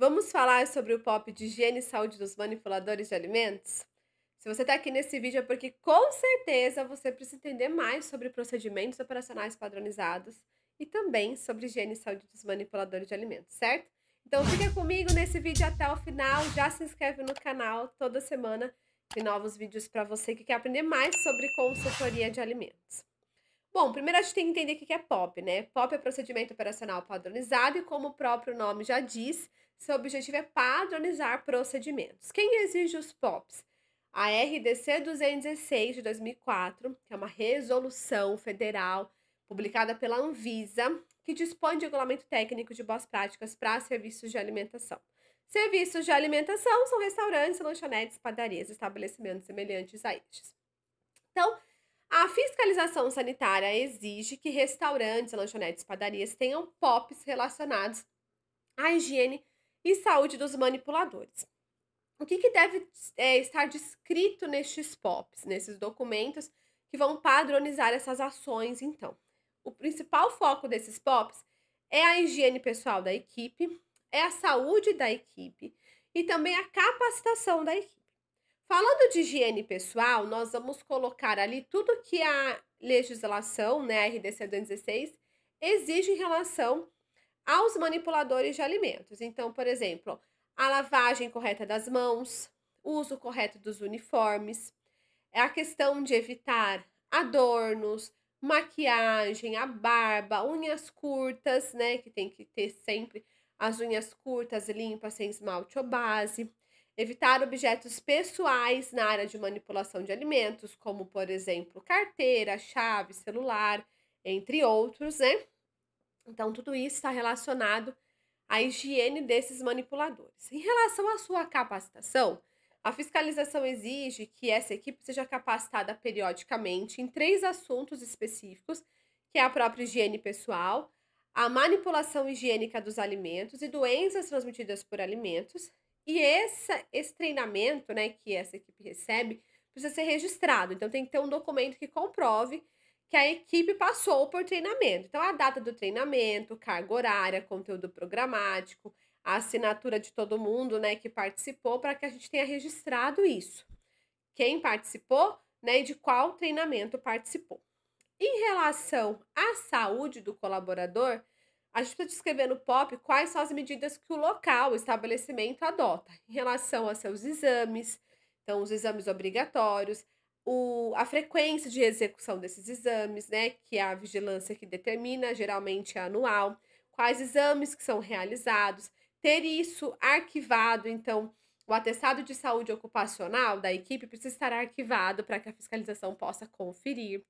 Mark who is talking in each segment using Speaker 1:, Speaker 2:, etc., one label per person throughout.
Speaker 1: Vamos falar sobre o POP de higiene e saúde dos manipuladores de alimentos? Se você está aqui nesse vídeo é porque com certeza você precisa entender mais sobre procedimentos operacionais padronizados e também sobre higiene e saúde dos manipuladores de alimentos, certo? Então fica comigo nesse vídeo até o final, já se inscreve no canal, toda semana tem novos vídeos para você que quer aprender mais sobre consultoria de alimentos. Bom, primeiro a gente tem que entender o que é POP, né? POP é procedimento operacional padronizado e como o próprio nome já diz, seu objetivo é padronizar procedimentos. Quem exige os POPs? A RDC 216 de 2004, que é uma resolução federal publicada pela Anvisa, que dispõe de regulamento técnico de boas práticas para serviços de alimentação. Serviços de alimentação são restaurantes, lanchonetes, padarias, estabelecimentos semelhantes a estes. Então, a fiscalização sanitária exige que restaurantes, lanchonetes, padarias tenham POPs relacionados à higiene e saúde dos manipuladores. O que, que deve é, estar descrito nestes POPs, nesses documentos que vão padronizar essas ações, então? O principal foco desses POPs é a higiene pessoal da equipe, é a saúde da equipe e também a capacitação da equipe. Falando de higiene pessoal, nós vamos colocar ali tudo que a legislação, né, a RDC 216, exige em relação aos manipuladores de alimentos. Então, por exemplo, a lavagem correta das mãos, uso correto dos uniformes, é a questão de evitar adornos, maquiagem, a barba, unhas curtas, né, que tem que ter sempre as unhas curtas, limpas, sem esmalte ou base, evitar objetos pessoais na área de manipulação de alimentos, como por exemplo, carteira, chave, celular, entre outros, né? Então, tudo isso está relacionado à higiene desses manipuladores. Em relação à sua capacitação, a fiscalização exige que essa equipe seja capacitada periodicamente em três assuntos específicos, que é a própria higiene pessoal, a manipulação higiênica dos alimentos e doenças transmitidas por alimentos. E essa, esse treinamento né, que essa equipe recebe precisa ser registrado. Então, tem que ter um documento que comprove que a equipe passou por treinamento. Então, a data do treinamento, carga horária, conteúdo programático, a assinatura de todo mundo né, que participou, para que a gente tenha registrado isso. Quem participou né, e de qual treinamento participou. Em relação à saúde do colaborador, a gente está descrevendo no POP quais são as medidas que o local, o estabelecimento adota em relação a seus exames, então os exames obrigatórios, o, a frequência de execução desses exames, né, que é a vigilância que determina, geralmente é anual, quais exames que são realizados, ter isso arquivado, então o atestado de saúde ocupacional da equipe precisa estar arquivado para que a fiscalização possa conferir.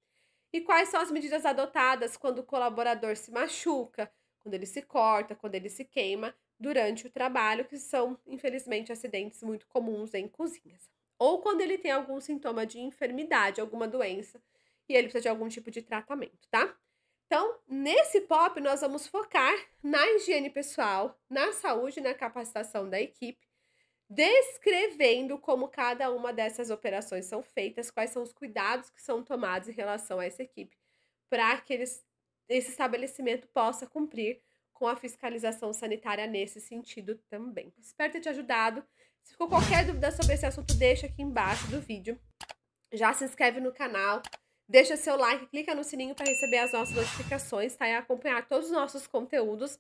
Speaker 1: E quais são as medidas adotadas quando o colaborador se machuca, quando ele se corta, quando ele se queima durante o trabalho, que são, infelizmente, acidentes muito comuns em cozinhas ou quando ele tem algum sintoma de enfermidade, alguma doença, e ele precisa de algum tipo de tratamento, tá? Então, nesse POP, nós vamos focar na higiene pessoal, na saúde, na capacitação da equipe, descrevendo como cada uma dessas operações são feitas, quais são os cuidados que são tomados em relação a essa equipe, para que eles, esse estabelecimento possa cumprir com a fiscalização sanitária nesse sentido também. Espero ter te ajudado. Se ficou qualquer dúvida sobre esse assunto, deixa aqui embaixo do vídeo. Já se inscreve no canal, deixa seu like, clica no sininho para receber as nossas notificações, tá? E acompanhar todos os nossos conteúdos.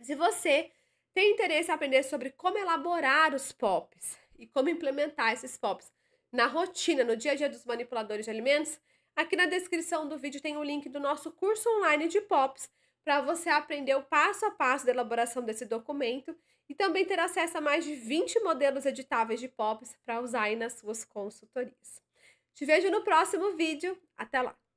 Speaker 1: Se você tem interesse em aprender sobre como elaborar os POPs e como implementar esses POPs na rotina, no dia a dia dos manipuladores de alimentos, aqui na descrição do vídeo tem o link do nosso curso online de POPs para você aprender o passo a passo da elaboração desse documento e também ter acesso a mais de 20 modelos editáveis de POPs para usar aí nas suas consultorias. Te vejo no próximo vídeo. Até lá!